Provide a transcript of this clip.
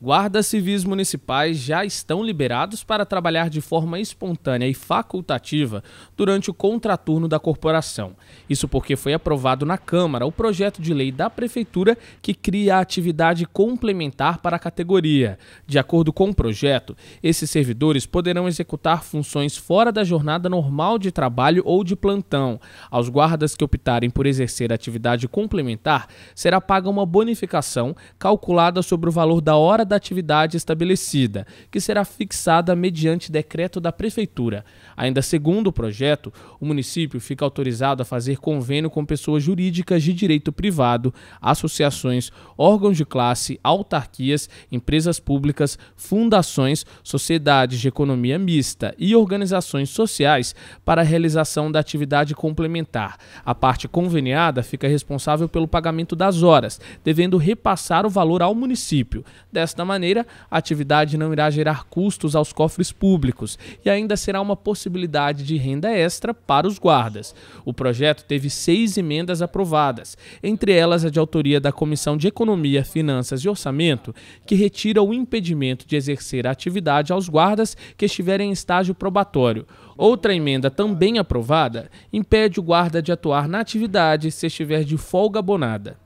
Guardas civis municipais já estão liberados para trabalhar de forma espontânea e facultativa durante o contraturno da corporação. Isso porque foi aprovado na Câmara o projeto de lei da Prefeitura que cria a atividade complementar para a categoria. De acordo com o projeto, esses servidores poderão executar funções fora da jornada normal de trabalho ou de plantão. Aos guardas que optarem por exercer atividade complementar, será paga uma bonificação calculada sobre o valor da hora da atividade estabelecida, que será fixada mediante decreto da Prefeitura. Ainda segundo o projeto, o município fica autorizado a fazer convênio com pessoas jurídicas de direito privado, associações, órgãos de classe, autarquias, empresas públicas, fundações, sociedades de economia mista e organizações sociais para a realização da atividade complementar. A parte conveniada fica responsável pelo pagamento das horas, devendo repassar o valor ao município. Desta Desta maneira, a atividade não irá gerar custos aos cofres públicos e ainda será uma possibilidade de renda extra para os guardas. O projeto teve seis emendas aprovadas, entre elas a de autoria da Comissão de Economia, Finanças e Orçamento, que retira o impedimento de exercer a atividade aos guardas que estiverem em estágio probatório. Outra emenda também aprovada impede o guarda de atuar na atividade se estiver de folga abonada.